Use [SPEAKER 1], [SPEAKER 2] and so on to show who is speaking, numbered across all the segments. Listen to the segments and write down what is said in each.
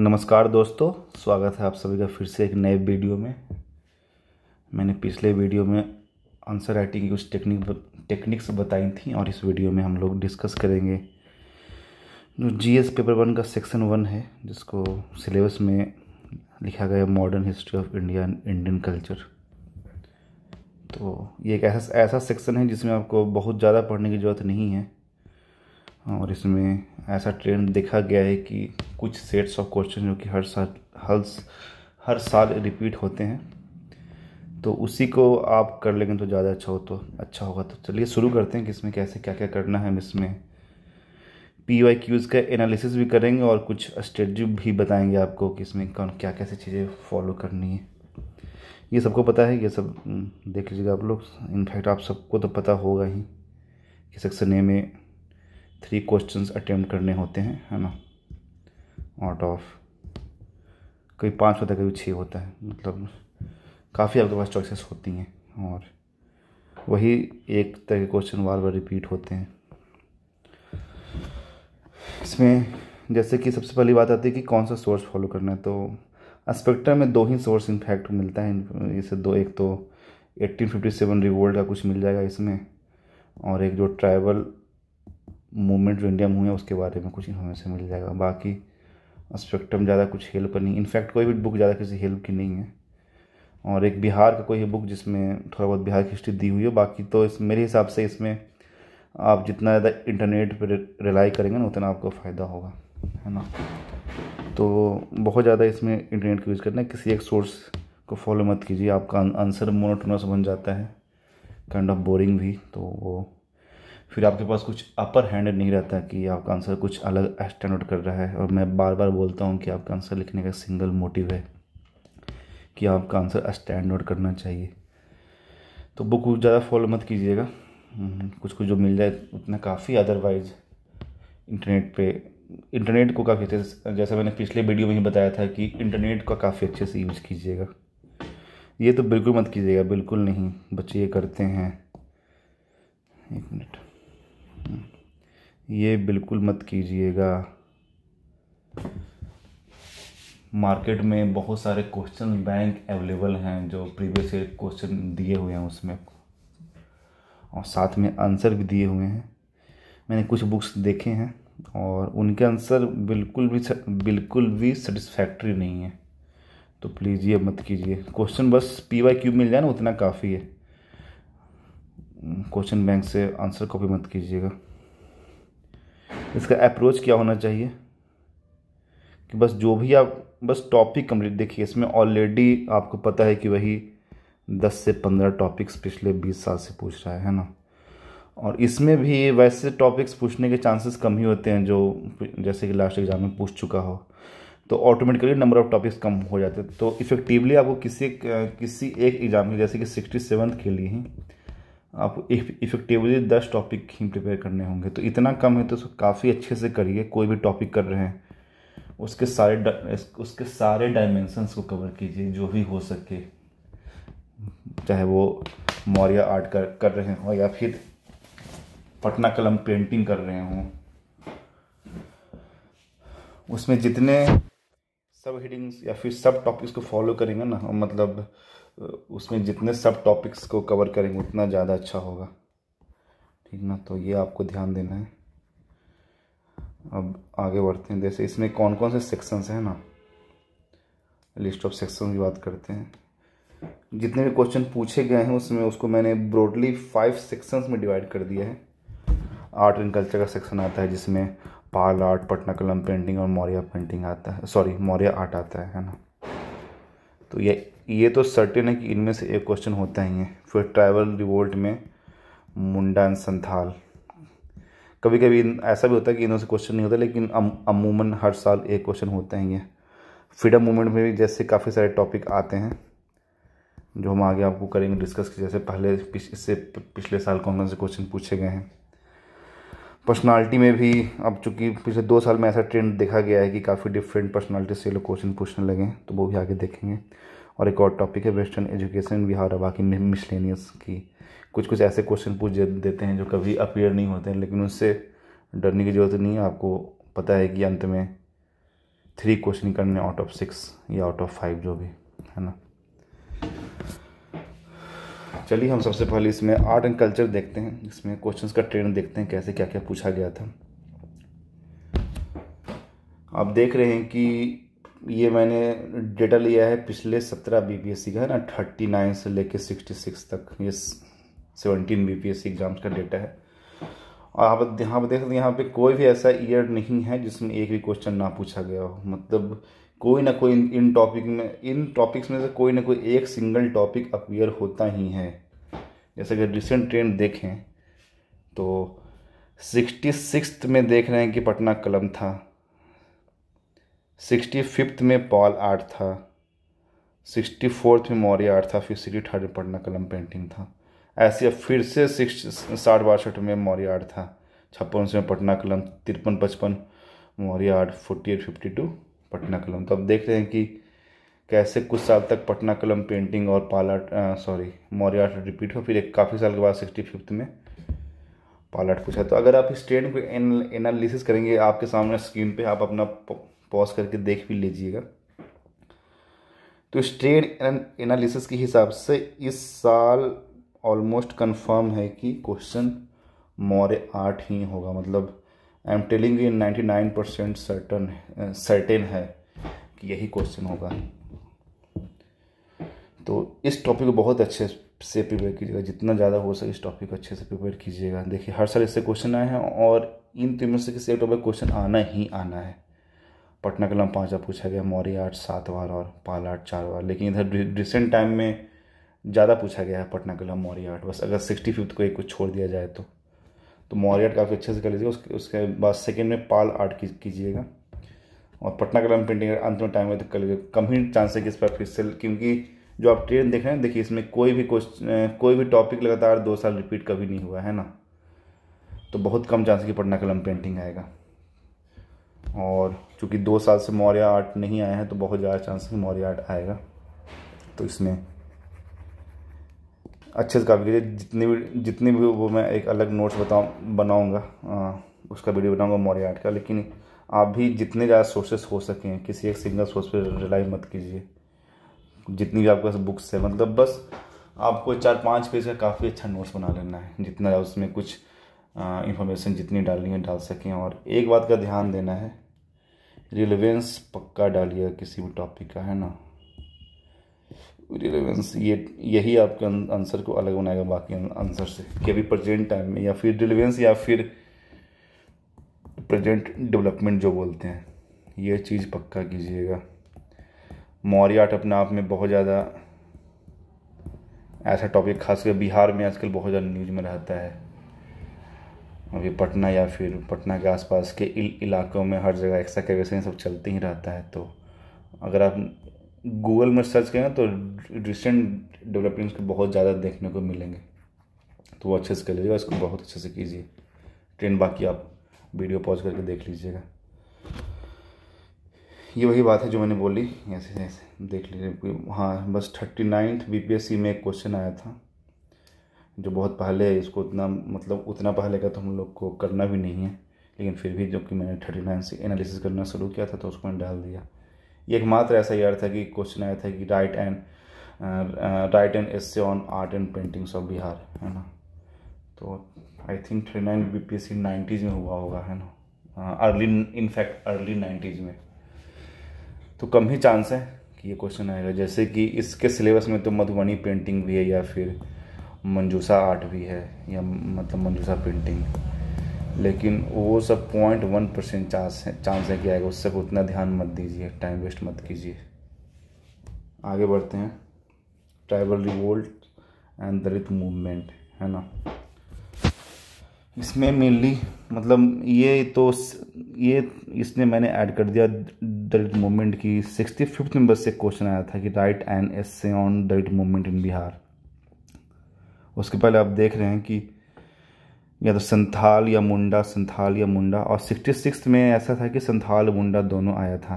[SPEAKER 1] नमस्कार दोस्तों स्वागत है आप सभी का फिर से एक नए वीडियो में मैंने पिछले वीडियो में आंसर राइटिंग की कुछ टेक्निक टेक्निक्स बताई थी और इस वीडियो में हम लोग डिस्कस करेंगे जो जीएस पेपर वन का सेक्शन वन है जिसको सिलेबस में लिखा गया modern history of India and Indian culture तो ये एक ऐसा ऐसा सेक्शन है जिसमें आपको बहुत ज़्यादा पढ़ने की ज़रूरत नहीं है और इसमें ऐसा ट्रेंड देखा गया है कि कुछ सेट्स ऑफ क्वेश्चन जो कि हर साल हर हर साल रिपीट होते हैं तो उसी को आप कर लेंगे तो ज़्यादा अच्छा हो तो अच्छा होगा तो चलिए शुरू करते हैं कि इसमें कैसे क्या क्या करना है हम इसमें पी वाई क्यूज़ का एनालिसिस भी करेंगे और कुछ स्ट्रेटजी भी बताएंगे आपको कि इसमें कौन क्या कैसे चीज़ें फॉलो करनी है ये सबको पता है ये सब हम्म, देख लीजिएगा आप लोग इनफैक्ट आप सबको तो पता होगा ही कि सेक्शन ए में थ्री क्वेश्चंस अटेम्प्ट करने होते हैं है ना आउट ऑफ कभी पाँच होता है कभी छः होता है मतलब काफ़ी आपके पास चॉइसेस होती हैं और वही एक तरह के क्वेश्चन बार बार रिपीट होते हैं इसमें जैसे कि सबसे पहली बात आती है कि कौन सा सोर्स फॉलो करना है तो स्पेक्ट्रम में दो ही सोर्स इनफैक्ट मिलता है इसे दो एक तो 1857 रिवोल्ट का कुछ मिल जाएगा इसमें और एक जो ट्राइबल मूवमेंट जो इंडिया हुए हैं उसके बारे में कुछ इन्फॉर्मेशन मिल जाएगा बाकी स्पेक्ट्रम ज़्यादा कुछ हेल्प नहीं इनफैक्ट कोई भी बुक ज़्यादा किसी हेल्प की नहीं है और एक बिहार का कोई बुक जिसमें थोड़ा बहुत बिहार की हिस्ट्री दी हुई है बाकी तो इस मेरे हिसाब से इसमें आप जितना ज़्यादा इंटरनेट पर रिलाई करेंगे ना उतना आपको फ़ायदा होगा है ना तो बहुत ज़्यादा इसमें इंटरनेट का यूज़ करना है किसी एक सोर्स को फॉलो मत कीजिए आपका आंसर मोनोटोनस बन जाता है काइंड ऑफ बोरिंग भी तो वो फिर आपके पास कुछ अपर हैंड नहीं रहता कि आपका आंसर कुछ अलग स्टैंड कर रहा है और मैं बार बार बोलता हूँ कि आपका आंसर लिखने का सिंगल मोटिव है कि आपका आंसर स्टैंड आउट करना चाहिए तो बुक ज़्यादा फॉलो मत कीजिएगा हम्म, कुछ कुछ जो मिल जाए उतना काफ़ी अदरवाइज इंटरनेट पे इंटरनेट को काफ़ी अच्छे से जैसा मैंने पिछले वीडियो में ही बताया था कि इंटरनेट का काफ़ी अच्छे से यूज़ कीजिएगा ये तो बिल्कुल मत कीजिएगा बिल्कुल नहीं बच्चे ये करते हैं एक मिनट ये बिल्कुल मत कीजिएगा मार्केट में बहुत सारे क्वेश्चन बैंक अवेलेबल हैं जो प्रीवियस ईयर क्वेश्चन दिए हुए हैं उसमें और साथ में आंसर भी दिए हुए हैं मैंने कुछ बुक्स देखे हैं और उनके आंसर बिल्कुल भी बिल्कुल भी सेटिस्फैक्ट्री नहीं है तो प्लीज़ ये मत कीजिए क्वेश्चन बस पी वाई क्यू मिल जाए ना उतना काफ़ी है क्वेश्चन hmm, बैंक से आंसर कॉपी मत कीजिएगा इसका अप्रोच क्या होना चाहिए कि बस जो भी आप बस टॉपिक कंप्लीट देखिए इसमें ऑलरेडी आपको पता है कि वही दस से पंद्रह टॉपिक्स पिछले बीस साल से पूछ रहा है है ना और इसमें भी वैसे टॉपिक्स पूछने के चांसेस कम ही होते हैं जो जैसे कि लास्ट एग्ज़ाम में पूछ चुका हो तो ऑटोमेटिकली नंबर ऑफ टॉपिक्स कम हो जाते हैं तो इफेक्टिवली आपको किसी किसी एक एग्ज़ाम के जैसे कि सिक्सटी सेवन्थ के लिए ही आप इफेक्टिवली दस टॉपिक ही प्रिपेयर करने होंगे तो इतना कम है तो काफ़ी अच्छे से करिए कोई भी टॉपिक कर रहे हैं उसके सारे उसके सारे डायमेंशंस को कवर कीजिए जो भी हो सके चाहे वो मौर्य आर्ट कर कर रहे हों या फिर पटना कलम पेंटिंग कर रहे हों उसमें जितने सब हेडिंग्स या फिर सब टॉपिक्स को फॉलो करेंगे ना मतलब उसमें जितने सब टॉपिक्स को कवर करेंगे उतना ज़्यादा अच्छा होगा ठीक ना तो ये आपको ध्यान देना है अब आगे बढ़ते हैं जैसे इसमें कौन कौन से सेक्शंस हैं ना लिस्ट ऑफ सेक्शन की बात करते हैं जितने भी क्वेश्चन पूछे गए हैं उसमें उसको मैंने ब्रॉडली फाइव सेक्शंस में डिवाइड कर दिया है आर्ट एंड कल्चर का सेक्शन आता है जिसमें पाल आर्ट पटना कलम पेंटिंग और मौर्य पेंटिंग आता है सॉरी मौर्य आर्ट आता है है ना तो ये ये तो सर्टेन है कि इनमें से एक क्वेश्चन होता ही है फिर ट्राइबल रिवोल्ट में मुंडा एंड संथाल कभी कभी ऐसा भी होता है कि इनमें से क्वेश्चन नहीं होता लेकिन अमूमन हर साल एक क्वेश्चन होता ही है फ्रीडम मूवमेंट में भी जैसे काफ़ी सारे टॉपिक आते हैं जो हम आगे आपको करेंगे डिस्कस जैसे पहले इससे पिछले साल कौन कौन से क्वेश्चन पूछे गए हैं पर्सनालिटी में भी अब चूंकि पिछले दो साल में ऐसा ट्रेंड देखा गया है कि काफ़ी डिफरेंट पर्सनालिटी से लोग क्वेश्चन पूछने लगे तो वो भी आगे देखेंगे और एक और टॉपिक है वेस्टर्न एजुकेशन बिहार और बाकी मिसलेनियस की कुछ कुछ ऐसे क्वेश्चन पूछ देते हैं जो कभी अपेयर नहीं होते हैं लेकिन उससे डरने की जरूरत नहीं है आपको पता है कि अंत में थ्री क्वेश्चन करने आउट ऑफ सिक्स या आउट ऑफ फाइव जो भी है ना चलिए हम सबसे पहले इसमें आर्ट एंड कल्चर देखते हैं इसमें क्वेश्चंस का ट्रेंड देखते हैं कैसे क्या क्या पूछा गया था आप देख रहे हैं कि ये मैंने डेटा लिया है पिछले सत्रह बीपीएससी का है ना थर्टी नाइन से लेके सिक्सटी सिक्स तक ये सेवनटीन बीपीएससी एग्जाम्स का डेटा है और आप यहाँ पर देख सकते यहाँ पे कोई भी ऐसा ईयर नहीं है जिसमें एक भी क्वेश्चन ना पूछा गया हो मतलब कोई ना कोई इन, इन टॉपिक में इन टॉपिक्स में से कोई ना कोई एक सिंगल टॉपिक अपीयर होता ही है जैसे कि रिसेंट ट्रेंड देखें तो सिक्सटी सिक्स में देख रहे हैं कि पटना कलम था सिक्सटी फिफ्थ में पॉल आर्ट था सिक्सटी फोर्थ में मौर्य आर्ट था फिर सिक्सटी थर्ड में पटना कलम पेंटिंग था ऐसे अब फिर से सिक्स साठ बासठ में मौर्य आर्ट था छप्पन से पटना कलम तिरपन पचपन Maurya art forty eight fifty two Patna Kalam तो अब देख रहे हैं कि कैसे कुछ साल तक पटना कलम पेंटिंग और पालाट सॉरी मौर्य आर्ट रिपीट हो फिर एक काफ़ी साल के बाद सिक्सटी फिफ्थ में पालाट पूछा तो अगर आप इस ट्रेंड को एनालिसिस करेंगे आपके सामने स्क्रीन पे आप अपना पॉज करके देख भी लीजिएगा तो स्ट्रेड एनालिसिस के हिसाब से इस साल ऑलमोस्ट कंफर्म है कि क्वेश्चन मौर्य आठ ही होगा मतलब I am telling you ninety nine percent certain certain है कि यही क्वेश्चन होगा तो इस टॉपिक को बहुत अच्छे से प्रिपेयर कीजिएगा जितना ज़्यादा हो सके इस टॉपिक को अच्छे से प्रिपेयर कीजिएगा देखिए हर साल इससे क्वेश्चन आए हैं और इन तीनों से किसी एक टॉपिक क्वेश्चन आना ही आना है पटना कलम पाँच बार पूछा गया मौर्य आर्ट सात बार और पाल आर्ट चार बार लेकिन इधर रिसेंट टाइम में ज़्यादा पूछा गया है पटना कलम मौर्य आर्ट बस अगर सिक्सटी फिफ्थ को एक कुछ छोड़ दिया जाए तो तो मौर्य आर्ट काफ़ी अच्छे से कर लीजिएगा उसके उसके बाद सेकेंड में पाल आर्ट कीजिएगा और पटना कलम पेंटिंग अंत में टाइम है तो कर लीजिएगा कम ही चांस है कि इस पर फिर से क्योंकि जो आप ट्रेन देख रहे हैं देखिए इसमें कोई भी क्वेश्चन कोई भी टॉपिक लगातार दो साल रिपीट कभी नहीं हुआ है ना तो बहुत कम चांस है कि पटना कलम पेंटिंग आएगा और चूँकि दो साल से मौर्य आर्ट नहीं आया है तो बहुत ज़्यादा चांस है मौर्य आर्ट आएगा तो इसमें अच्छे से काफ़ी कीजिए जितनी भी जितनी भी वो मैं एक अलग नोट्स बताऊँ बनाऊँगा उसका वीडियो बनाऊँगा मौर्य आर्ट का लेकिन आप भी जितने ज़्यादा सोर्सेस हो सकें किसी एक सिंगल सोर्स पर रिलाई मत कीजिए जितनी भी आपके पास बुक्स है मतलब बस आपको चार पाँच पेज का काफ़ी अच्छा नोट्स बना लेना है जितना उसमें कुछ इंफॉर्मेशन जितनी डालनी है डाल सकें और एक बात का ध्यान देना है रिलेवेंस पक्का डालिए किसी भी टॉपिक का है ना रिलेवेंस ये यही आपके आंसर को अलग बनाएगा बाकी आंसर से कि अभी प्रेजेंट टाइम में या फिर रिलेवेंस या फिर प्रेजेंट डेवलपमेंट जो बोलते हैं ये चीज़ पक्का कीजिएगा मौर्य आर्ट अपने आप में बहुत ज़्यादा ऐसा टॉपिक खासकर बिहार में आजकल बहुत ज़्यादा न्यूज में रहता है अभी पटना या फिर पटना के आसपास के इल, इलाकों में हर जगह एक्सा कैवेशन सब चलते ही रहता है तो अगर आप गूगल में सर्च करें तो रिसेंट डेवलपमेंट्स को बहुत ज़्यादा देखने को मिलेंगे तो वो अच्छे से कर लीजिएगा इसको बहुत अच्छे से कीजिए ट्रेन बाकी आप वीडियो पॉज करके देख लीजिएगा ये वही बात है जो मैंने बोली ऐसे ऐसे देख लीजिए हाँ बस थर्टी नाइन्थ बी में एक क्वेश्चन आया था जो बहुत पहले है इसको उतना मतलब उतना पहले का तो हम लोग को करना भी नहीं है लेकिन फिर भी जो कि मैंने थर्टी नाइन से एनालिसिस करना शुरू किया था तो उसको मैंने डाल दिया ये एकमात्र ऐसा यार था कि क्वेश्चन आया था कि write and write and essay on art and paintings of Bihar है ना तो I think thirty nine B P S C nineties में हुआ होगा है ना अर्ली इनफैक्ट अर्ली नाइन्टीज़ में तो कम ही चांस है कि ये क्वेश्चन आएगा जैसे कि इसके सिलेबस में तो मधुबनी पेंटिंग भी है या फिर मंजूसा आर्ट भी है या मतलब मंजूसा पेंटिंग लेकिन वो सब पॉइंट वन परसेंट चांस है चांस है कि आएगा उससे उतना ध्यान मत दीजिए टाइम वेस्ट मत कीजिए आगे बढ़ते हैं tribal revolt and Dalit movement है ना इसमें मेनली मतलब ये तो ये इसने मैंने ऐड कर दिया दलित मूवमेंट की सिक्सटी फिफ्थ नंबर से क्वेश्चन आया था कि write and essay on Dalit movement in Bihar उसके पहले आप देख रहे हैं कि या तो संथाल या मुंडा संथाल या मुंडा और सिक्सटी सिक्स में ऐसा था कि संथाल मुंडा दोनों आया था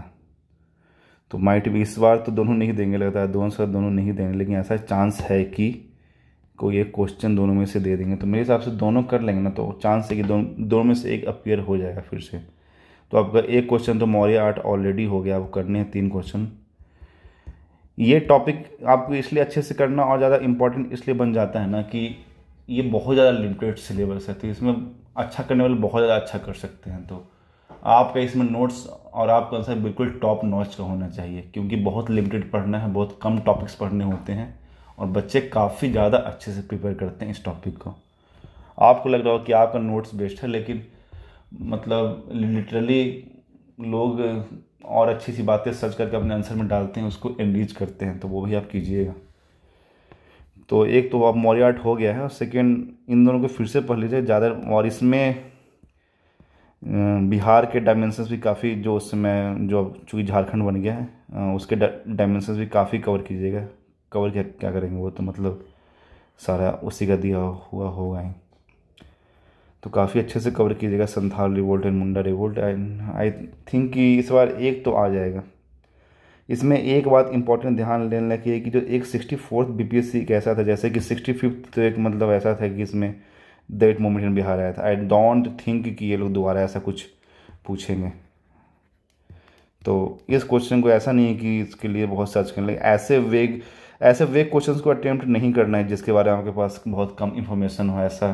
[SPEAKER 1] तो माइट भी इस बार तो दोनों नहीं देंगे लगता है दोनों सर दोनों नहीं देंगे लेकिन ऐसा चांस है कि कोई एक क्वेश्चन दोनों में से दे देंगे तो मेरे हिसाब से दोनों कर लेंगे ना तो चांस है कि दोनों दोनों में से एक अपियर हो जाएगा फिर से तो आपका एक क्वेश्चन तो मौर्य आर्ट ऑलरेडी हो गया आपको करने हैं तीन क्वेश्चन ये टॉपिक आपको इसलिए अच्छे से करना और ज़्यादा इम्पोर्टेंट इसलिए बन जाता है ना कि ये बहुत ज़्यादा लिमिटेड सिलेबस है तो इसमें अच्छा करने वाले बहुत ज़्यादा अच्छा कर सकते हैं तो आपका इसमें नोट्स और आपका आंसर बिल्कुल टॉप नॉच का होना चाहिए क्योंकि बहुत लिमिटेड पढ़ना है बहुत कम टॉपिक्स पढ़ने होते हैं और बच्चे काफ़ी ज़्यादा अच्छे से प्रिपेयर करते हैं इस टॉपिक को आपको लग रहा हो कि आपका नोट्स बेस्ट है लेकिन मतलब लिटरली लोग और अच्छी सी बातें सर्च करके अपने आंसर में डालते हैं उसको एनरीच करते हैं तो वो भी आप कीजिएगा तो एक तो अब मौर्य आर्ट हो गया है और सेकेंड इन दोनों को फिर से पढ़ लीजिए ज़्यादा और इसमें अं, बिहार के डायमेंशंस भी काफ़ी जो उस समय जो चूँकि झारखंड बन गया है अं, उसके डायमेंशंस भी काफ़ी कवर कीजिएगा कवर क्या क्या करेंगे वो तो मतलब सारा उसी का दिया हुआ होगा ही तो काफ़ी अच्छे से कवर कीजिएगा Santhal revolt and Munda revolt and I think कि इस बार एक तो आ जाएगा इसमें एक बात इंपॉर्टेंट ध्यान लेना चाहिए कि जो एक sixty fourth B P S C एक ऐसा था जैसे कि सिक्सटी फिफ्थ तो एक मतलब ऐसा था कि इसमें दैट मोमेंट इन बिहार आया था आई डोंट थिंक कि ये लोग दोबारा ऐसा कुछ पूछेंगे तो इस क्वेश्चन को ऐसा नहीं है कि इसके लिए बहुत सर्च करने लगे ऐसे वेग ऐसे वेग क्वेश्चन को अटैम्प्ट नहीं करना है जिसके बारे में आपके पास बहुत कम इन्फॉर्मेशन हो ऐसा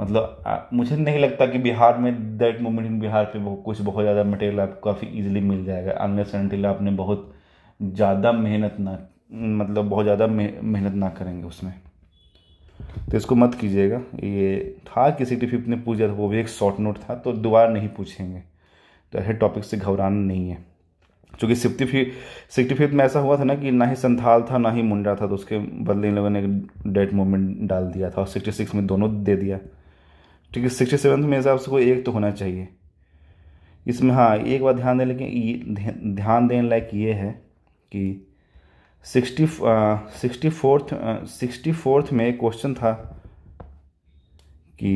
[SPEAKER 1] मतलब मुझे नहीं लगता कि बिहार में दैट मोमेंट इन बिहार पे कुछ बहुत ज़्यादा मटेरियल आपको काफ़ी इजीली मिल जाएगा अनलेस अनटिल आपने बहुत ज़्यादा मेहनत ना मतलब बहुत ज़्यादा मेहनत ना करेंगे उसमें तो इसको मत कीजिएगा ये था किसी टी फिफ्थ ने पूछ था वो भी एक शॉर्ट नोट था तो दोबारा नहीं पूछेंगे तो ऐसे टॉपिक से घबराना नहीं है चूँकि सिक्सटी फिफ्थ सिक्सटी फिफ्थ में ऐसा हुआ था ना कि ना ही संथाल था ना ही मुंडा था तो उसके बदले इन लोगों ने एक डेट मोमेंट डाल दिया था और सिक्सटी सिक्स में दोनों दे दिया ठीक है सिक्सटी सेवन्थ में हिसाब से कोई एक तो होना चाहिए इसमें हाँ एक बात ध्यान दें लेकिन ध्यान देने लायक ये है कि sixty sixty fourth sixty fourth में क्वेश्चन था कि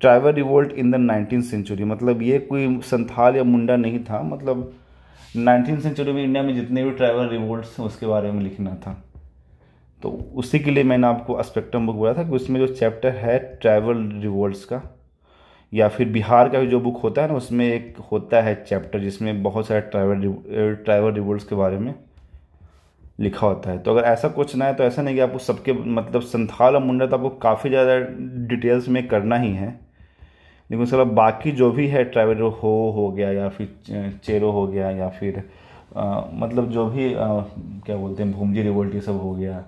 [SPEAKER 1] tribal revolt in the nineteen century मतलब ये कोई संथाल या मुंडा नहीं था मतलब नाइनटीन सेंचुरी में इंडिया में जितने भी ट्राइबल रिवोल्ट हैं उसके बारे में लिखना था तो उसी के लिए मैंने आपको अस्पेक्ट्रम बुक बोला था कि उसमें जो चैप्टर है ट्राइबल रिवोल्ट का या फिर बिहार का भी जो बुक होता है ना उसमें एक होता है चैप्टर जिसमें बहुत सारे ट्राइवल ट्राइवल रिवोल्ट के बारे में लिखा होता है तो अगर ऐसा कुछ ना है तो ऐसा नहीं कि आपको सबके मतलब संथाल और मुंडा तो आपको काफ़ी ज़्यादा डिटेल्स में करना ही है लेकिन उसके बाद बाकी जो भी है ट्रैवल हो हो गया या फिर चेरो हो गया या फिर आ, मतलब जो भी आ, क्या बोलते हैं भूमजी रिवोल्ट ये सब हो गया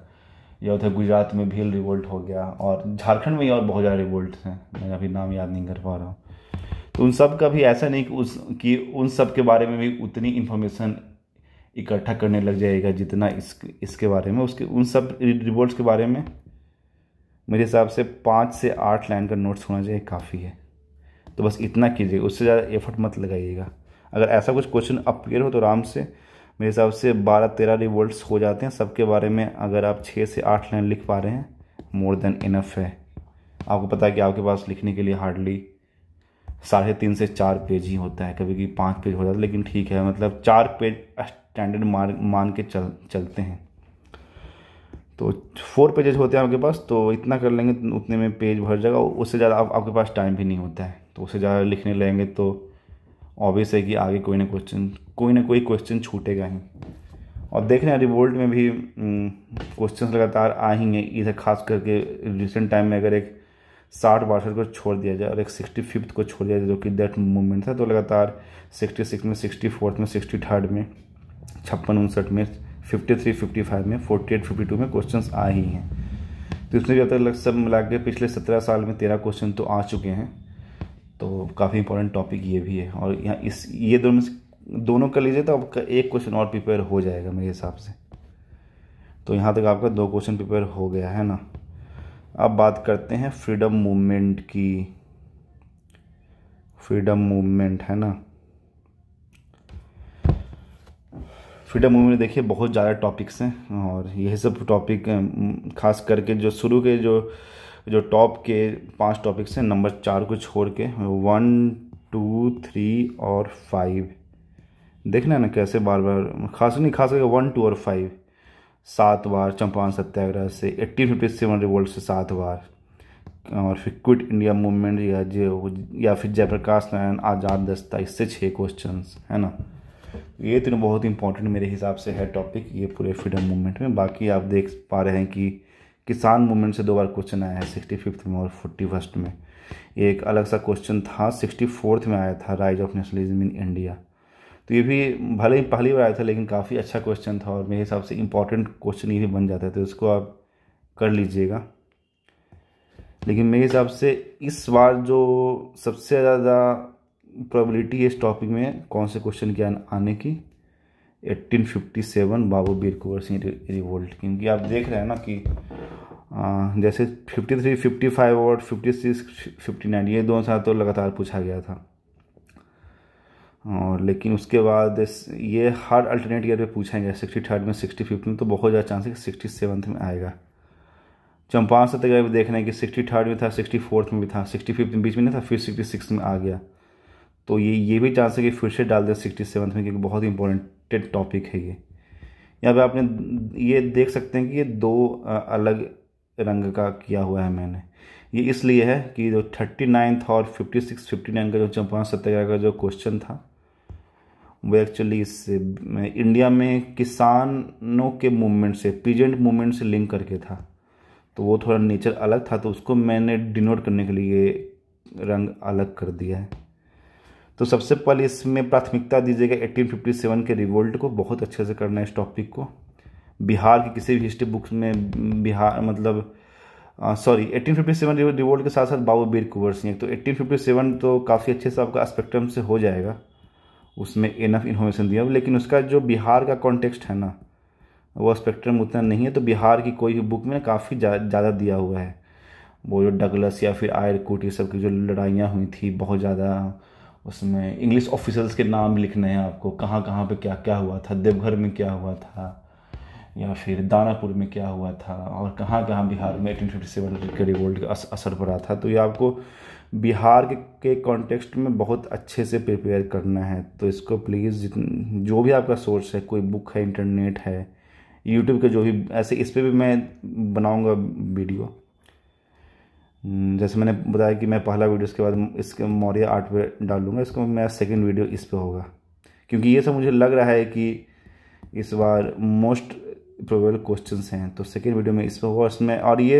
[SPEAKER 1] या उधर गुजरात में भील रिवोल्ट हो गया और झारखंड में ही और बहुत ज़्यादा रिवोल्ट हैं मैं अभी नाम याद नहीं कर पा रहा हूँ तो उन सब का भी ऐसा नहीं कि उस कि उन सब के बारे में भी उतनी इन्फॉर्मेशन इकट्ठा करने लग जाएगा जितना इस इसके बारे में उसके उन सब रिवोल्ट के बारे में मेरे हिसाब से पाँच से आठ लाइन का नोट्स होना चाहिए काफ़ी है तो बस इतना कीजिएगा उससे ज़्यादा एफर्ट मत लगाइएगा अगर ऐसा कुछ क्वेश्चन अपेयर हो तो आराम से मेरे हिसाब से बारह तेरह रिवोल्ट्स हो जाते हैं सबके बारे में अगर आप छः से आठ लाइन लिख पा रहे हैं मोर देन इनफ है आपको पता है कि आपके पास लिखने के लिए हार्डली साढ़े तीन से चार पेज ही होता है कभी कभी पाँच पेज हो जाता है लेकिन ठीक है मतलब चार पेज स्टैंडर्ड मार मान के चल चलते हैं तो फोर पेजेस होते हैं आपके पास तो इतना कर लेंगे तो उतने में पेज भर जाएगा उससे ज़्यादा आप, आपके पास टाइम भी नहीं होता है तो उससे ज़्यादा लिखने लगेंगे तो ऑब्वियस है कि आगे कोई ना क्वेश्चन कोई ना कोई क्वेश्चन छूटेगा ही और देख रहे हैं रिवोल्ट में भी क्वेश्चन हम्म, लगातार आ ही हैं इधर खास करके रिसेंट टाइम में अगर एक साठ बासठ को छोड़ दिया जाए और एक सिक्सटी फिफ्थ को छोड़ दिया जाए जो कि डेट मूवमेंट था तो लगातार सिक्सटी सिक्स में सिक्सटी फोर्थ में सिक्सटी थर्ड में छप्पन उनसठ में फिफ्टी थ्री फिफ्टी फाइव में फोर्टी एट फिफ्टी टू में क्वेश्चन आ ही हैं तो इसमें ज्यादा अब सब मिला के पिछले सत्रह साल में तेरह क्वेश्चन तो आ चुके हैं तो काफ़ी इंपॉर्टेंट टॉपिक ये भी है और यहाँ इस ये दोनों दोनों कर लीजिए तो आपका एक क्वेश्चन और प्रिपेयर हो जाएगा मेरे हिसाब से तो यहाँ तक आपका दो क्वेश्चन प्रिपेयर हो गया है ना अब बात करते हैं फ्रीडम मूवमेंट की फ्रीडम मूवमेंट है ना फ्रीडम मूवमेंट देखिए बहुत ज़्यादा टॉपिक्स हैं और यह सब टॉपिक खास करके जो शुरू के जो जो टॉप के पांच टॉपिक्स हैं नंबर चार को छोड़ के वन टू थ्री और फाइव देखना है ना कैसे बार बार खास नहीं खास करके वन टू और फाइव सात बार चंपारण सत्याग्रह से एट्टीन फिफ्टी सेवन रिवोल्ट से सात बार और फिर क्विट इंडिया मूवमेंट या जो या फिर जयप्रकाश नारायण आज़ाद दस्ता इससे छः क्वेश्चन है ना ये तीनों बहुत इंपॉर्टेंट मेरे हिसाब से है टॉपिक ये पूरे फ्रीडम मूवमेंट में बाकी आप देख पा रहे हैं कि किसान मूवमेंट से दो बार क्वेश्चन आया है सिक्सटी फिफ्थ में और फोर्टी फर्स्ट में एक अलग सा क्वेश्चन था सिक्सटी फोर्थ में आया था rise of nationalism in India तो ये भी भले ही पहली बार आया था लेकिन काफ़ी अच्छा क्वेश्चन था और मेरे हिसाब से इंपॉर्टेंट क्वेश्चन ये भी बन जाता है तो इसको आप कर लीजिएगा लेकिन मेरे हिसाब से इस बार जो सबसे ज़्यादा प्रोबेबिलिटी है इस टॉपिक में कौन से क्वेश्चन के आने की 1857 बाबू बीर कुंवर सिंह रिवोल्ट क्योंकि आप देख रहे हैं ना कि आ, जैसे 53, 55 और 56, 59 ये दोनों साल तो लगातार पूछा गया था और लेकिन उसके बाद ये हर अल्टरनेट ईयर पे पूछा गया सिक्सटी थर्ड में सिक्सटी फिफ्थ में तो बहुत ज़्यादा चांस है कि सिक्सटी सेवन्थ में आएगा चंपा सत्य देख रहे हैं कि सिक्सटी थर्ड में था सिक्सटी फोर्थ में भी था सिक्सटी फिफ्थ में बीच में नहीं था फिर सिक्सटी सिक्स में आ गया तो ये ये भी चांस है कि फिर से डाल दें सिक्सटी सेवन्थ में क्योंकि बहुत ही इंपॉर्टेंटेड टॉपिक है ये यहाँ पे आपने ये देख सकते हैं कि ये दो अलग रंग का किया हुआ है मैंने ये इसलिए है कि जो थर्टी नाइन्थ और फिफ्टी सिक्स फिफ्टी नाइन का जो चंपा सत्याग्रह का जो क्वेश्चन था वो एक्चुअली इससे इंडिया में किसानों के मूवमेंट से पीजेंट मूवमेंट से लिंक करके था तो वो थोड़ा नेचर अलग था तो उसको मैंने डिनोट करने के लिए रंग अलग कर दिया है तो सबसे पहले इसमें प्राथमिकता दीजिएगा 1857 के रिवोल्ट को बहुत अच्छे से करना है इस टॉपिक को बिहार की किसी भी हिस्ट्री बुक्स में बिहार मतलब सॉरी फिफ्टी सेवन रिवोल्ट के साथ साथ बाबू बीर कुंवर सिंह तो 1857 तो काफ़ी अच्छे से आपका स्पेक्ट्रम से हो जाएगा उसमें इनफ इन्फॉर्मेशन दिया लेकिन उसका जो बिहार का कॉन्टेक्स्ट है ना वो स्पेक्ट्रम उतना नहीं है तो बिहार की कोई भी बुक में काफ़ी ज़्यादा दिया हुआ है वो जो डगलस या फिर आयरकूट ये सब की जो लड़ाइयाँ हुई थी बहुत ज़्यादा उसमें इंग्लिश ऑफिसर्स के नाम लिखने हैं आपको कहाँ कहाँ पे क्या क्या हुआ था देवघर में क्या हुआ था या फिर दानापुर में क्या हुआ था और कहाँ कहाँ बिहार में एटीन फिफ्टी सेवन के रिवोल्ट का असर पड़ा था तो ये आपको बिहार के के कॉन्टेक्स्ट में बहुत अच्छे से प्रिपेयर करना है तो इसको प्लीज़ जो भी आपका सोर्स है कोई बुक है इंटरनेट है यूट्यूब के जो भी ऐसे इस पर भी मैं बनाऊँगा वीडियो हम्म, जैसे मैंने बताया कि मैं पहला वीडियो उसके बाद इसके मौर्य आर्ट पे डालूंगा इसको मैं सेकंड वीडियो इस पे होगा क्योंकि ये सब मुझे लग रहा है कि इस बार मोस्ट प्रोबेबल क्वेश्चंस हैं तो सेकंड वीडियो में इस पर होगा इसमें और ये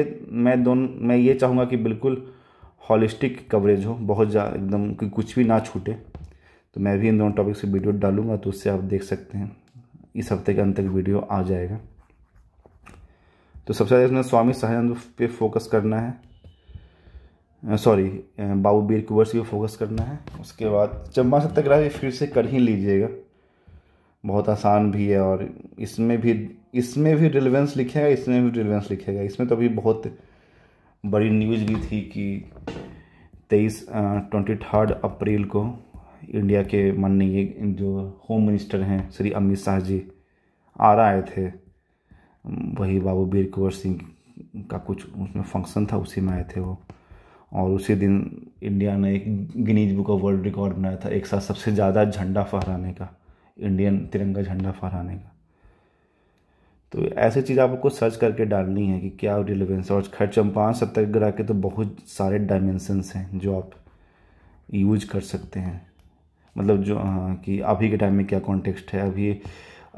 [SPEAKER 1] मैं दोनों मैं ये चाहूँगा कि बिल्कुल हॉलिस्टिक कवरेज हो बहुत ज़्यादा एकदम कि कुछ भी ना छूटे तो मैं भी इन दोनों टॉपिक्स की वीडियो डालूंगा तो उससे आप देख सकते हैं इस हफ्ते के अंत तक वीडियो आ जाएगा तो सबसे ज़्यादा इसमें स्वामी सहजानंद पे फोकस करना है सॉरी बाबू बीर कुंवर से भी फोकस करना है उसके बाद चंबा सत्याग्रह भी फिर से कर ही लीजिएगा बहुत आसान भी है और इसमें भी इसमें भी रिलेवेंस लिखेगा इसमें भी रिलेवेंस लिखेगा इसमें तो अभी बहुत बड़ी न्यूज़ भी थी कि तेईस ट्वेंटी थर्ड अप्रैल को इंडिया के माननीय जो होम मिनिस्टर हैं श्री अमित शाह जी आरा आए थे वही बाबू बीर कुंवर सिंह का कुछ उसमें फंक्शन था उसी में आए थे वो और उसी दिन इंडिया ने एक Guinness book of world record बनाया था एक साथ सबसे ज़्यादा झंडा फहराने का इंडियन तिरंगा झंडा फहराने का तो ऐसी चीज़ आपको सर्च करके डालनी है कि क्या रिलेवेंस और खैर चंपान सत्याग्रह के तो बहुत सारे डायमेंशंस हैं जो आप यूज कर सकते हैं मतलब जो हाँ कि अभी के टाइम में क्या कॉन्टेक्स्ट है अभी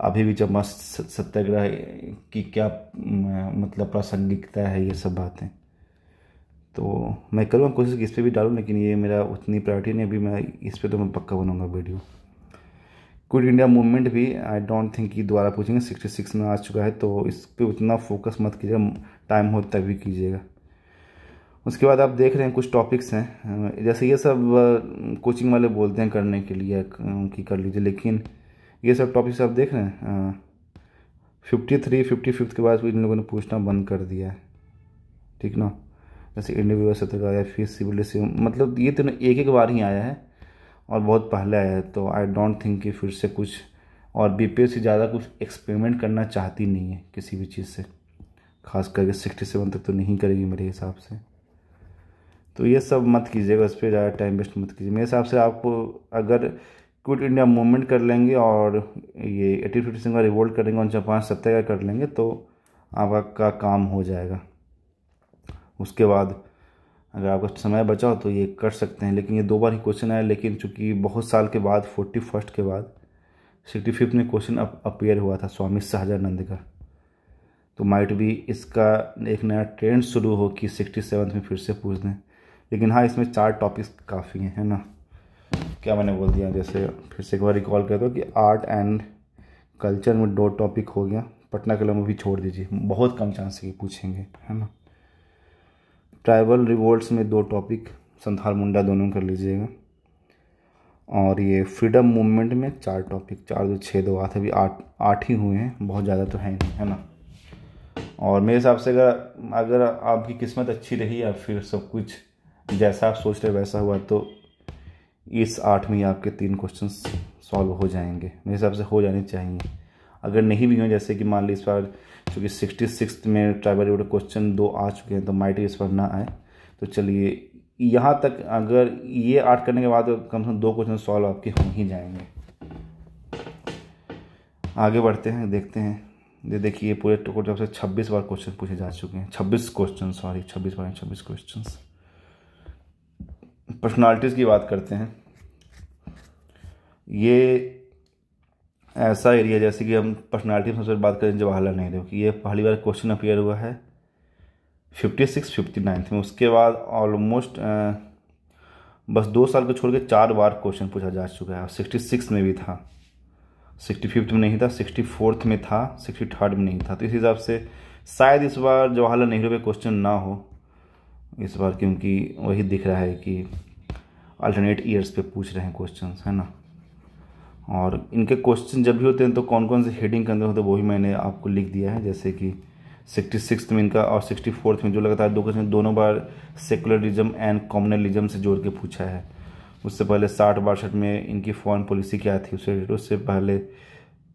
[SPEAKER 1] अभी भी चंपा सत्याग्रह की क्या मतलब प्रासंगिकता है ये सब बातें तो मैं करूँगा कोशिश कि इस पर भी डालूँ लेकिन ये मेरा उतनी प्रायोरिटी नहीं अभी मैं इस पर तो मैं पक्का बनाऊँगा वीडियो क्विट इंडिया मूवमेंट भी आई डोंट थिंक कि दोबारा पूछेंगे सिक्सटी सिक्स में आ चुका है तो इस पर उतना फोकस मत कीजिएगा टाइम हो तभी कीजिएगा उसके बाद आप देख रहे हैं कुछ टॉपिक्स हैं जैसे ये सब कोचिंग वाले बोलते हैं करने के लिए कि कर लीजिए लेकिन ये सब टॉपिक्स आप देख रहे हैं फिफ्टी थ्री फिफ्टी फिफ्थ के बाद इन लोगों ने पूछना बंद कर दिया है ठीक ना जैसे इंडिविजुअल का या फिर सिविल रिसीव मतलब ये ना एक एक बार ही आया है और बहुत पहले आया है तो आई डोंट थिंक कि फिर से कुछ और बी से ज़्यादा कुछ एक्सपेरिमेंट करना चाहती नहीं है किसी भी चीज़ से खास करके सिक्सटी सेवन तक तो नहीं करेगी मेरे हिसाब से तो ये सब मत कीजिएगा उस पर ज़्यादा टाइम वेस्ट मत कीजिए मेरे हिसाब से आपको अगर क्विट इंडिया मूवमेंट कर लेंगे और ये एटीन फिफ्टी सेवन का रिवोल्ट करेंगे और जापान सत्याग्रह का कर लेंगे तो आपका काम हो जाएगा उसके बाद अगर आपका समय बचा तो ये कर सकते हैं लेकिन ये दो बार ही क्वेश्चन आया लेकिन चूंकि बहुत साल के बाद फोर्टी फर्स्ट के बाद सिक्सटी फिफ्थ में क्वेश्चन अपीयर अपेयर हुआ था स्वामी सहजानंद का तो माइट भी इसका एक नया ट्रेंड शुरू हो कि सिक्सटी सेवन्थ में फिर से पूछ दें लेकिन हाँ इसमें चार टॉपिक्स काफ़ी हैं है ना क्या मैंने बोल दिया जैसे फिर से एक बार रिकॉल कर दो कि आर्ट एंड कल्चर में दो टॉपिक हो गया पटना कलम भी छोड़ दीजिए बहुत कम चांस है कि पूछेंगे है ना ट्राइबल रिवोल्ट्स में दो टॉपिक संथाल मुंडा दोनों कर लीजिएगा और ये फ्रीडम मूवमेंट में चार टॉपिक चार दो छः दो आठ अभी आठ आठ ही हुए हैं बहुत ज़्यादा तो है नहीं है ना और मेरे हिसाब से अगर अगर आपकी किस्मत अच्छी रही या फिर सब कुछ जैसा आप सोच रहे वैसा हुआ तो इस आठ में आपके तीन क्वेश्चन सॉल्व हो जाएंगे मेरे हिसाब से हो जाने चाहिए अगर नहीं भी हों जैसे कि मान लीजिए इस बार क्योंकि सिक्सटी सिक्स में ट्राइबल रिवर्ट क्वेश्चन दो आ चुके हैं तो माइट इस पर ना आए तो चलिए यहाँ तक अगर ये आर्ट करने के बाद कम से कम दो क्वेश्चन सॉल्व आपके हो ही जाएंगे आगे बढ़ते हैं देखते हैं ये देखिए पूरे टोटल जब से छब्बीस बार क्वेश्चन पूछे जा चुके हैं छब्बीस क्वेश्चन सॉरी छब्बीस बार छब्बीस क्वेश्चन पर्सनालिटीज़ की बात करते हैं ये ऐसा एरिया जैसे कि हम पर्सनैलिटी सबसे बात करें जवाहरलाल नेहरू की ये पहली बार क्वेश्चन अपियर हुआ है फिफ्टी सिक्स फिफ्टी नाइन्थ में उसके बाद ऑलमोस्ट बस दो साल को छोड़ के चार बार क्वेश्चन पूछा जा चुका है सिक्सटी सिक्स में भी था सिक्सटी फिफ्थ में नहीं था सिक्सटी फोर्थ में था सिक्सटी थर्ड में नहीं था तो इस हिसाब से शायद इस बार जवाहरलाल नेहरू पे क्वेश्चन ना हो इस बार क्योंकि वही दिख रहा है कि अल्टरनेट ईयर्स पे पूछ रहे हैं क्वेश्चंस है ना और इनके क्वेश्चन जब भी होते हैं तो कौन कौन से हेडिंग के अंदर होते हैं वो भी मैंने आपको लिख दिया है जैसे कि सिक्सटी सिक्स में इनका और सिक्सटी फोर्थ में जो लगातार दो क्वेश्चन दोनों बार सेकुलरिज्म एंड कॉमनलिज्म से जोड़ के पूछा है उससे पहले साठ बासठ में इनकी फ़ॉरन पॉलिसी क्या थी उससे उससे पहले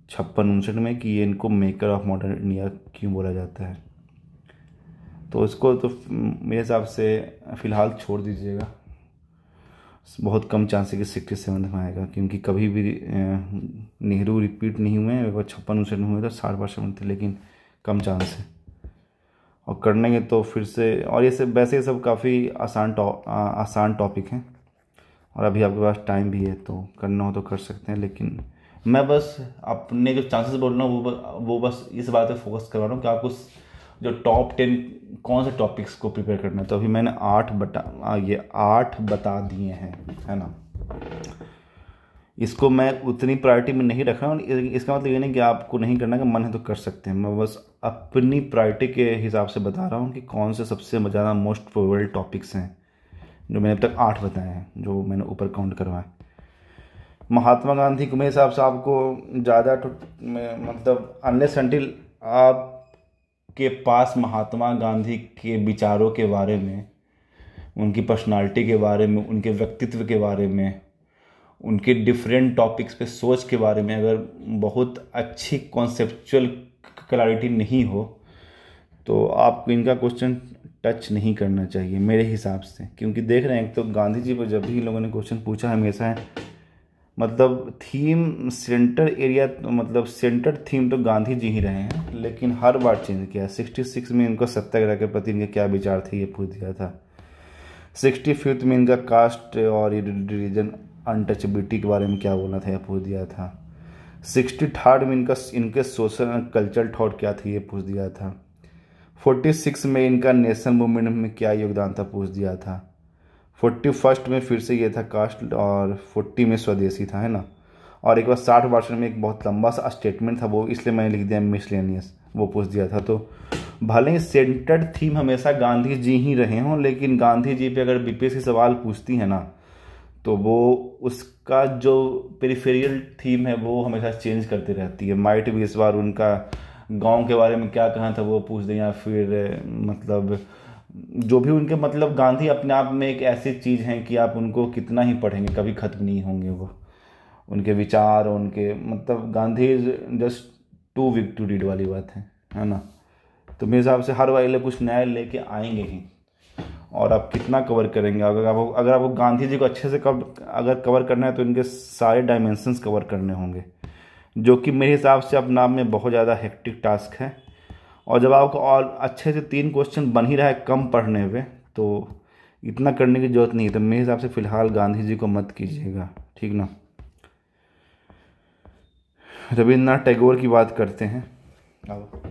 [SPEAKER 1] छप्पन उनसठ में कि ये इनको मेकर ऑफ मॉडर्न इंडिया क्यों बोला जाता है तो इसको तो मेरे हिसाब से फ़िलहाल छोड़ दीजिएगा बहुत कम चांस है कि सिक्सटी सेवन में आएगा क्योंकि कभी भी नेहरू रिपीट नहीं हुए हैं छप्पन उनसठ में हुए तो साठ परसेंट थे लेकिन कम चांस है और करने तो फिर से और ये सब वैसे ये सब काफ़ी आसान टॉ आसान टॉपिक हैं और अभी आपके पास टाइम भी है तो करना हो तो कर सकते हैं लेकिन मैं बस अपने जो चांसेस बोल रहा हूँ वो वो बस इस बात पे फोकस करवा रहा हूँ कि आपको जो टॉप टेन कौन से टॉपिक्स को प्रिपेयर करना है तो अभी मैंने आठ बता ये आठ बता दिए हैं है ना इसको मैं उतनी प्रायोरिटी में नहीं रख रहा हूँ इसका मतलब ये नहीं कि आपको नहीं करना का मन है तो कर सकते हैं मैं बस अपनी प्रायोरिटी के हिसाब से बता रहा हूँ कि कौन से सबसे ज़्यादा मोस्ट प्रोबेबल टॉपिक्स हैं जो मैंने अब तक आठ बताए हैं जो मैंने ऊपर काउंट करवाए महात्मा गांधी के हिसाब से आपको ज़्यादा तो, मतलब अनलेस अंटिल आप के पास महात्मा गांधी के विचारों के बारे में उनकी पर्सनालिटी के बारे में उनके व्यक्तित्व के बारे में उनके डिफरेंट टॉपिक्स पे सोच के बारे में अगर बहुत अच्छी कॉन्सेप्चुअल क्लैरिटी नहीं हो तो आपको इनका क्वेश्चन टच नहीं करना चाहिए मेरे हिसाब से क्योंकि देख रहे हैं तो गांधी जी पर जब भी इन लोगों ने क्वेश्चन पूछा हमेशा है मतलब थीम सेंटर एरिया तो मतलब सेंटर थीम तो गांधी जी ही रहे हैं लेकिन हर बार चेंज किया सिक्सटी सिक्स में इनको सत्याग्रह के प्रति इनके क्या विचार थे ये पूछ दिया था सिक्सटी फिफ्थ में इनका कास्ट और रिलीजन अनटचबिलिटी के बारे में क्या बोलना था यह पूछ दिया था सिक्सटी थर्ड में इनका इनके सोशल कल्चरल थॉट क्या थे ये पूछ दिया था फोर्टी सिक्स में इनका नेशन मूवमेंट में क्या योगदान था पूछ दिया था फोर्टी फर्स्ट में फिर से ये था कास्ट और फोर्टी में स्वदेशी था है ना और एक बार साठ वर्षन में एक बहुत लंबा सा स्टेटमेंट था वो इसलिए मैंने लिख दिया मिसलेनियस वो पूछ दिया था तो भले ही सेंटर्ड थीम हमेशा गांधी जी ही रहे हों लेकिन गांधी जी पे अगर बीपीएससी सवाल पूछती है ना तो वो उसका जो पेरिफेरियल थीम है वो हमेशा चेंज करती रहती है माइट भी इस बार उनका गांव के बारे में क्या कहा था वो पूछ दें या फिर मतलब जो भी उनके मतलब गांधी अपने आप में एक ऐसी चीज़ हैं कि आप उनको कितना ही पढ़ेंगे कभी ख़त्म नहीं होंगे वो उनके विचार उनके मतलब Gandhi is just too weak to read वाली बात है है ना तो मेरे हिसाब से हर वाले कुछ नया लेके आएंगे ही और आप कितना कवर करेंगे अगर आप अगर आपको गांधी जी को अच्छे से कवर अगर कवर करना है तो इनके सारे डायमेंशंस कवर करने होंगे जो कि मेरे हिसाब से अपने आप में बहुत ज़्यादा हेक्टिक टास्क है और जब आपको और अच्छे से तीन क्वेश्चन बन ही रहा है कम पढ़ने पे तो इतना करने की ज़रूरत नहीं है तो मेरे हिसाब से फ़िलहाल गांधी जी को मत कीजिएगा ठीक ना रविन्द्रनाथ टैगोर की बात करते हैं अब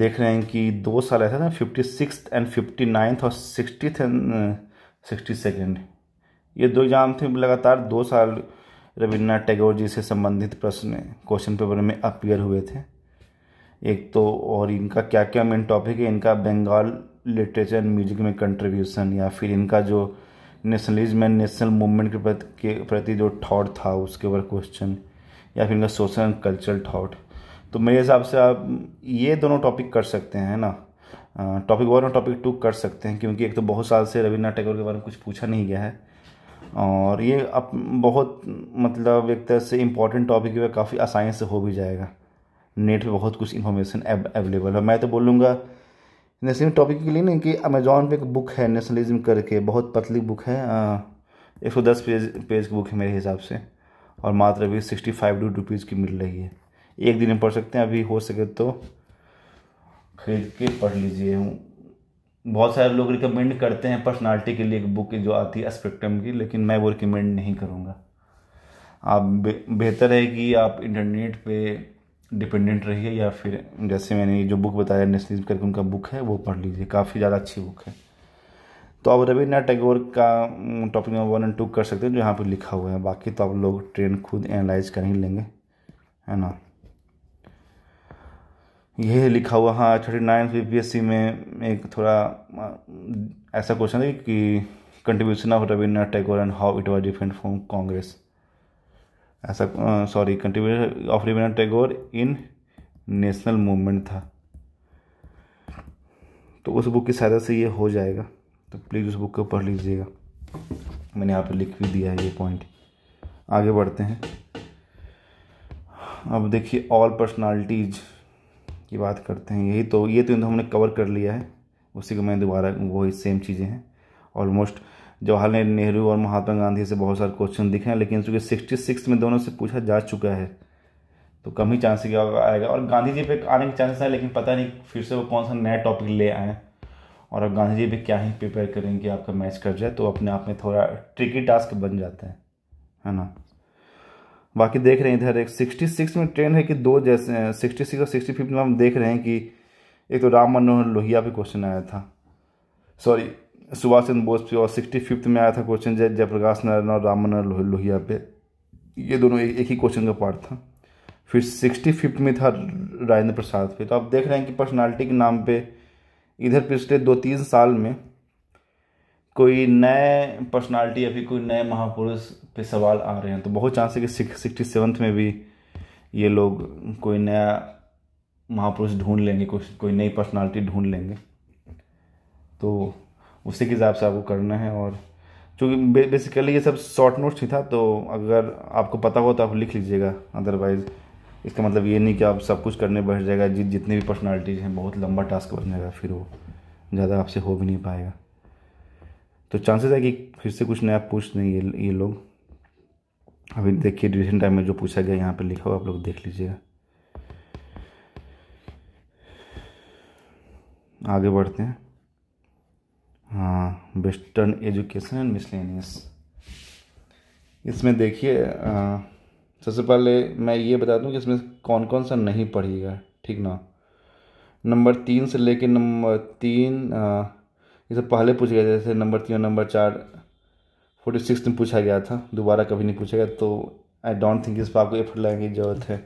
[SPEAKER 1] देख रहे हैं कि दो साल ऐसा ना fifty six and fifty ninth और सिक्सटी एंड सिक्सटी सेकेंड ये दो एग्ज़ाम थे लगातार दो साल रविन्द्रनाथ टैगोर जी से संबंधित प्रश्न क्वेश्चन पेपर में अपियर हुए थे एक तो और इनका क्या क्या मेन टॉपिक है इनका बंगाल लिटरेचर एंड म्यूजिक में कंट्रीब्यूशन या फिर इनका जो नेशनलिज्म एंड नेशनल मूवमेंट के प्रति के प्रति जो थाट था उसके ऊपर क्वेश्चन या फिर इनका सोशल एंड कल्चरल थाट तो मेरे हिसाब से आप ये दोनों टॉपिक कर सकते हैं ना टॉपिक वन और टॉपिक टू कर सकते हैं क्योंकि एक तो बहुत साल से रविन्द्रनाथ टैगोर के बारे में कुछ पूछा नहीं गया है और ये अब बहुत मतलब एक तरह से इम्पॉर्टेंट टॉपिक है काफ़ी आसानी से हो भी जाएगा नेट पे बहुत कुछ इन्फॉर्मेशन अवेलेबल है मैं तो बोलूँगा नेशनलिज्म टॉपिक के लिए नहीं कि अमेजोन पे एक बुक है नेशनलिज्म करके बहुत पतली बुक है एक सौ दस पेज पेज की बुक है मेरे हिसाब से और मात्र अभी सिक्सटी फाइव रुपीज़ की मिल रही है एक दिन में पढ़ सकते हैं अभी हो सके तो खरीद के पढ़ लीजिए हूँ बहुत सारे लोग रिकमेंड करते हैं पर्सनालिटी के लिए एक बुक जो आती है स्पेक्ट्रम की लेकिन मैं वो रिकमेंड नहीं करूँगा आप बेहतर है कि आप इंटरनेट पे डिपेंडेंट रहिए या फिर जैसे मैंने जो बुक बताया नेशनलिज्म करके उनका बुक है वो पढ़ लीजिए काफ़ी ज़्यादा अच्छी बुक है तो आप रविन्द्रनाथ टैगोर का topic number one and two कर सकते हैं जो यहाँ पर लिखा हुआ है बाकी तो आप लोग ट्रेन खुद एनालाइज कर ही लेंगे है ना ये लिखा हुआ हाँ thirty nine P P S C में एक थोड़ा ऐसा क्वेश्चन है कि contribution of Rabindranath Tagore and how it was different from Congress ऐसा sorry contribution of Rabindranath Tagore in national movement था तो उस बुक की सहायता से ये हो जाएगा तो प्लीज़ उस बुक को पढ़ लीजिएगा मैंने यहाँ पर लिख भी दिया है ये पॉइंट आगे बढ़ते हैं अब देखिए ऑल पर्सनालिटीज़ की बात करते हैं यही तो ये तो इन हमने कवर कर लिया है उसी को मैं दोबारा वही सेम चीज़ें हैं ऑलमोस्ट जवाहरलाल नेहरू और महात्मा गांधी से बहुत सारे क्वेश्चन दिखे हैं लेकिन चूँकि सिक्सटी सिक्स में दोनों से पूछा जा चुका है तो कम ही चांसेस आएगा और गांधी जी पे आने के चांसेस हैं लेकिन पता नहीं फिर से वो कौन सा नया टॉपिक ले आए और अब गांधी जी पे क्या ही प्रिपेयर करेंगे आपका मैच कर जाए तो अपने आप में थोड़ा ट्रिकी टास्क बन जाता है है ना बाकी देख रहे हैं इधर एक सिक्सटी सिक्स में ट्रेंड है कि दो जैसे सिक्सटी सिक्स और सिक्सटी फिफ्थ में हम देख रहे हैं कि एक तो राम मनोहर लोहिया पे क्वेश्चन आया था सॉरी सुभाष चंद्र बोस पे और सिक्सटी फिफ्थ में आया था क्वेश्चन जय जयप्रकाश नारायण और राम मनोहर लोहिया पे ये दोनों एक, एक ही क्वेश्चन का पार्ट था फिर सिक्सटी फिफ्थ में था राजेंद्र प्रसाद पे तो आप देख रहे हैं कि पर्सनैलिटी के नाम पर इधर पिछले दो तीन साल में कोई नए पर्सनालिटी या फिर कोई नए महापुरुष पे सवाल आ रहे हैं तो बहुत चांस है कि सिक्सटी सेवन्थ में भी ये लोग कोई नया महापुरुष ढूंढ लेंगे कुछ कोई नई पर्सनालिटी ढूंढ लेंगे तो उसी के हिसाब से आपको करना है और चूँकि बेसिकली ये सब शॉर्ट नोट्स ही था तो अगर आपको पता हो तो आप लिख लीजिएगा अदरवाइज़ इसका मतलब ये नहीं कि आप सब कुछ करने बैठ जाएगा जित जितनी भी पर्सनालिटीज़ हैं बहुत लंबा टास्क बन जाएगा फिर वो ज़्यादा आपसे हो भी नहीं पाएगा तो चांसेस है कि फिर से कुछ नया पूछ नहीं ये ये लोग अभी देखिए रिसेंट टाइम में जो पूछा गया यहाँ पे लिखा हुआ आप लोग देख लीजिएगा आगे बढ़ते हैं हाँ वेस्टर्न एजुकेशन एंड मिसलेनियस इसमें देखिए सबसे पहले मैं ये बता दूं कि इसमें कौन कौन सा नहीं पढ़िएगा ठीक ना नंबर तीन से लेकर नंबर तीन आ, ये सब पहले पूछ गया जैसे नंबर तीन और नंबर चार फोर्टी सिक्स में पूछा गया था दोबारा कभी नहीं पूछेगा तो आई डोंट थिंक इस पर आपको एफर्ट लगाने की जरूरत है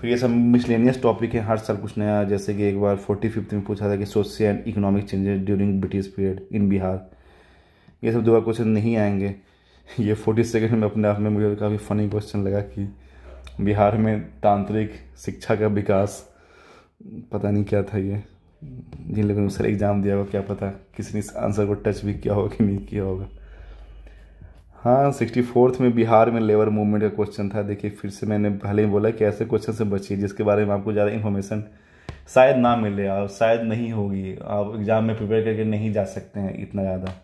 [SPEAKER 1] फिर ये सब मिसलेनियस टॉपिक है हर साल कुछ नया जैसे कि एक बार फोर्टी फिफ्थ में पूछा था कि social and economic changes during British period in Bihar ये सब दोबारा क्वेश्चन नहीं आएंगे ये फोर्टी सेकेंड में अपने आप में मुझे काफ़ी फनी क्वेश्चन लगा कि बिहार में तांत्रिक शिक्षा का विकास पता नहीं क्या था ये जिन लोगों ने सर एग्ज़ाम दिया होगा क्या पता किसी ने इस आंसर को टच भी किया होगा कि नहीं किया होगा हाँ सिक्सटी फोर्थ में बिहार में लेबर मूवमेंट का क्वेश्चन था देखिए फिर से मैंने पहले ही बोला कि ऐसे क्वेश्चन से बचिए जिसके बारे में आपको ज़्यादा इन्फॉर्मेशन शायद ना मिले और शायद नहीं होगी आप एग्ज़ाम में प्रिपेयर करके नहीं जा सकते हैं इतना ज़्यादा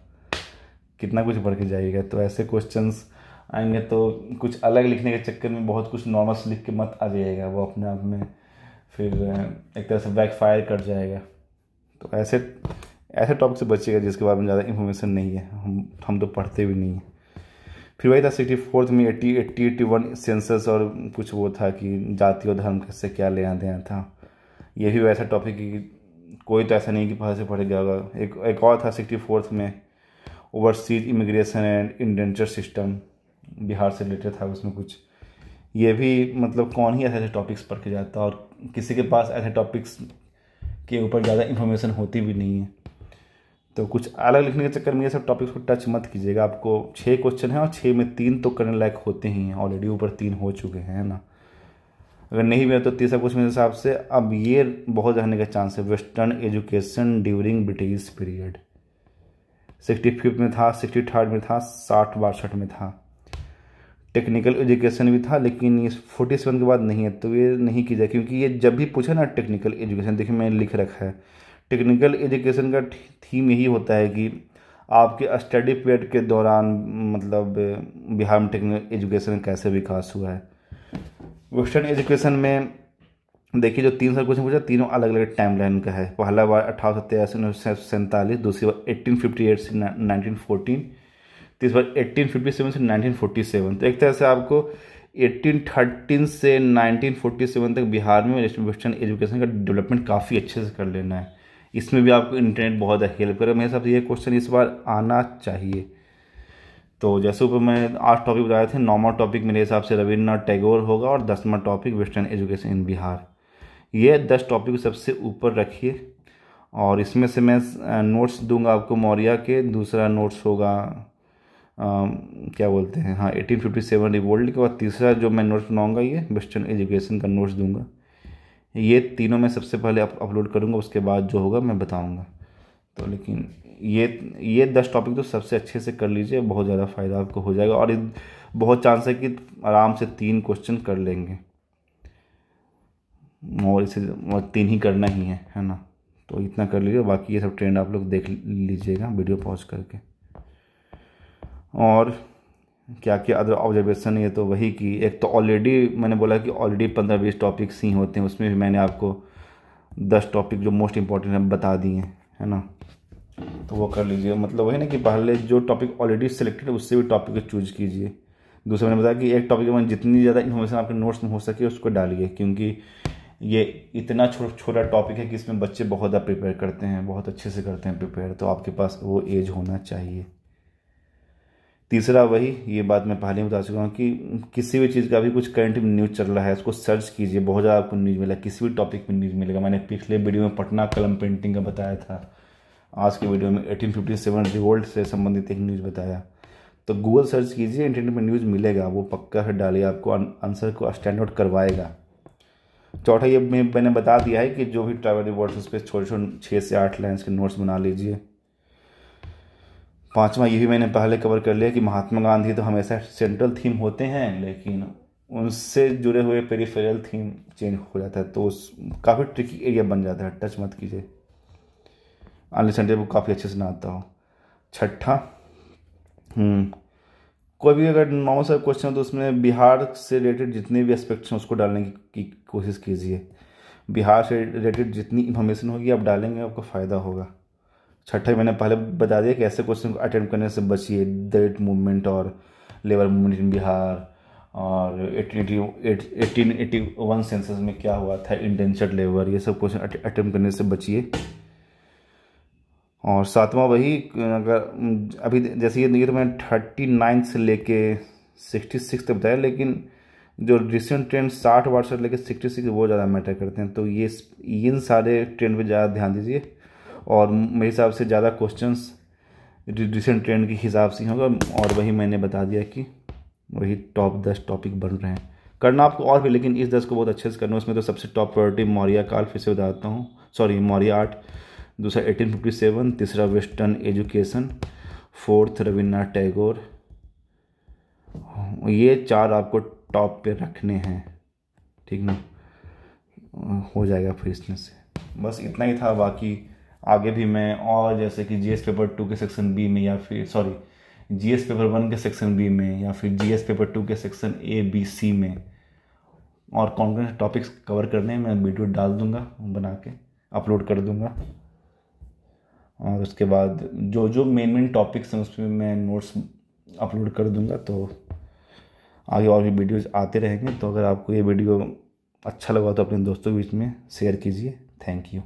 [SPEAKER 1] कितना कुछ बढ़ के जाइएगा तो ऐसे क्वेश्चंस आएंगे तो कुछ अलग लिखने के चक्कर में बहुत कुछ नॉर्मल्स लिख के मत आ जाइएगा वो अपने आप में फिर एक तरह से बैकफायर कर जाएगा तो ऐसे ऐसे टॉपिक से बचिएगा जिसके बारे में ज़्यादा इन्फॉर्मेशन नहीं है हम हम तो पढ़ते भी नहीं हैं फिर वही था सिक्सटी फोर्थ में eighty eighty eighty one census और कुछ वो था कि जाति और धर्म कैसे क्या लेना देना था ये भी वैसा टॉपिक कि कोई तो ऐसा नहीं कि पढ़ा से पढ़ गया होगा एक एक और था सिक्सटी फोर्थ में overseas immigration and indenture system Bihar से रिलेटेड था उसमें कुछ ये भी मतलब कौन ही ऐसे ऐसे टॉपिक्स पढ़ के जाता है और किसी के पास ऐसे टॉपिक्स के ऊपर ज़्यादा इन्फॉर्मेशन होती भी नहीं है तो कुछ अलग लिखने के चक्कर में ये सब टॉपिक्स को टच मत कीजिएगा आपको छः क्वेश्चन हैं और छः में तीन तो करने लायक होते ही हैं ऑलरेडी ऊपर तीन हो चुके हैं ना अगर नहीं भी है तो तीसरा क्वेश्चन मेरे हिसाब से अब ये बहुत रहने का चांस है western education during British period sixty fifth में था सिक्सटी थर्ड में था साठ बासठ में था टेक्निकल एजुकेशन भी था लेकिन ये फोर्टी सेवन के बाद नहीं है तो ये नहीं की जाए क्योंकि ये जब भी पूछे ना टेक्निकल एजुकेशन देखिए मैंने लिख रखा है टेक्निकल एजुकेशन का थीम यही होता है कि आपके स्टडी पीरियड के दौरान मतलब बिहार में टेक्निकल एजुकेशन कैसे विकास हुआ है वेस्टर्न एजुकेशन में देखिए जो तीन साल क्वेश्चन पूछा तीनों अलग अलग टाइम लाइन का है पहला बार अठारह सौ तेरह से उन्नीस सौ सैंतालीस दूसरी बार एट्टीन फिफ्टी एट से नाइनटीन फोर्टीन तो इस बार एट्टीन फिफ्टी सेवन से नाइनटीन फोर्टी सेवन तो एक तरह से आपको एट्टीन थर्टीन से नाइनटीन फोर्टी सेवन तक बिहार में वेस्टर्न एजुकेशन का डेवलपमेंट काफ़ी अच्छे से कर लेना है इसमें भी आपको इंटरनेट बहुत हेल्प करेगा मेरे हिसाब से ये क्वेश्चन इस बार आना चाहिए तो जैसे ऊपर मैं आठ टॉपिक बताए थे नौवा टॉपिक मेरे हिसाब से रविन्द्रनाथ टैगोर होगा और दसवां topic western education in Bihar ये दस टॉपिक सबसे ऊपर रखिए और इसमें से मैं नोट्स दूंगा आपको मौर्या के दूसरा नोट्स होगा क्या बोलते हैं हाँ एटीन फिफ्टी सेवन रिवोल्ट के बाद तीसरा जो मैं नोट्स बनाऊँगा ये वेस्टर्न एजुकेशन का नोट्स दूंगा ये तीनों मैं सबसे पहले अपलोड करूँगा उसके बाद जो होगा मैं बताऊँगा तो लेकिन ये ये दस टॉपिक तो सबसे अच्छे से कर लीजिए बहुत ज़्यादा फ़ायदा आपको हो जाएगा और बहुत चांस है कि आराम से तीन क्वेश्चन कर लेंगे और इसे तीन ही करना ही है है ना तो इतना कर लीजिए बाकी ये सब ट्रेंड आप लोग देख लीजिएगा वीडियो पॉज करके और क्या क्या अदर ऑब्जर्वेशन ये तो वही की एक तो ऑलरेडी मैंने बोला कि ऑलरेडी पंद्रह बीस टॉपिक्स ही होते हैं उसमें भी मैंने आपको दस टॉपिक जो मोस्ट इम्पॉर्टेंट है बता दिए हैं है ना तो वो कर लीजिए मतलब वही ना कि पहले जो टॉपिक ऑलरेडी सेलेक्टेड है उससे भी टॉपिक को चूज कीजिए दूसरा मैंने बताया कि एक टॉपिक में जितनी ज़्यादा इन्फॉर्मेशन आपके नोट्स में हो सके उसको डालिए क्योंकि ये इतना छोटा छोटा टॉपिक है कि इसमें बच्चे बहुत ज़्यादा प्रिपेयर करते हैं बहुत अच्छे से करते हैं प्रिपेयर तो आपके पास वो एज होना चाहिए तीसरा वही ये बात मैं पहले बता चुका हूँ कि किसी भी चीज़ का भी कुछ करंट न्यूज़ चल रहा है उसको सर्च कीजिए बहुत ज़्यादा आपको न्यूज़ मिला किसी भी टॉपिक में न्यूज़ मिलेगा मैंने पिछले वीडियो में पटना कलम पेंटिंग का बताया था आज के वीडियो में एटीन फिफ्टी सेवन रिवोल्ट से संबंधित एक न्यूज़ बताया तो गूगल सर्च कीजिए इंटरनेट में न्यूज़ मिलेगा वो पक्का है डालिए आपको आंसर को स्टैंड आउट करवाएगा चौथा ये मैंने बता दिया है कि जो भी ट्रैवल रिवॉर्ड्स उस पर छोटे छोटे छः से आठ लाइन्स के नोट्स बना लीजिए पांचवा ये भी मैंने पहले कवर कर लिया कि महात्मा गांधी तो हमेशा सेंट्रल थीम होते हैं लेकिन उनसे जुड़े हुए पेरीफेरल थीम चेंज हो जाता है तो काफ़ी ट्रिकी एरिया बन जाता है टच मत कीजिए अनिल संडे को काफ़ी अच्छे से ना आता हो छठा हम्म। कोई भी अगर नॉर्मल सा क्वेश्चन हो तो उसमें बिहार से रिलेटेड जितने भी एस्पेक्ट्स हैं उसको डालने की कोशिश कीजिए बिहार से रिलेटेड जितनी इन्फॉर्मेशन होगी आप डालेंगे आपको फ़ायदा होगा छठे मैंने पहले बता दिया कि ऐसे क्वेश्चन को अटेंड करने से बचिए दैट मूवमेंट और लेबर मूवमेंट इन बिहार और एटीन एटी वन सेंसस में क्या हुआ था इंटेंशड लेबर ये सब क्वेश्चन अटेम्प्ट करने से बचिए और सातवां वही अगर अभी जैसे ये तो मैंने थर्टी नाइन्थ से लेके सिक्सटी सिक्स तक बताया लेकिन जो रिसेंट ट्रेंड साठ वर्ष से लेकर सिक्सटी सिक्स वो ज़्यादा मैटर करते हैं तो ये इन सारे ट्रेंड पे ज़्यादा ध्यान दीजिए और मेरे हिसाब से ज़्यादा क्वेश्चंस रिसेंट ट्रेंड के हिसाब से होगा और वही मैंने बता दिया कि वही टॉप दस टॉपिक बन रहे हैं करना आपको और भी लेकिन इस दस को बहुत अच्छे से करना उसमें तो सबसे टॉप प्रायोरिटी मौर्य काल फिर से बताता हूँ सॉरी मौर्य आर्ट दूसरा एटीन फिफ्टी सेवन तीसरा western education fourth Rabindranath Tagore ये चार आपको टॉप पे रखने हैं ठीक ना हो जाएगा फिर इसमें से बस इतना ही था बाकी आगे भी मैं और जैसे कि जीएस पेपर टू के सेक्शन बी में या फिर सॉरी जीएस पेपर वन के सेक्शन बी में या फिर जीएस पेपर टू के सेक्शन ए बी सी में और कौन कौन से टॉपिक्स कवर करने हैं मैं वीडियो डाल दूंगा बना के अपलोड कर दूंगा और उसके बाद जो जो मेन मेन टॉपिक्स हैं उसमें मैं नोट्स अपलोड कर दूंगा तो आगे और भी वीडियोज़ आते रहेंगे तो अगर आपको ये वीडियो अच्छा लगा तो अपने दोस्तों के बीच में शेयर कीजिए थैंक यू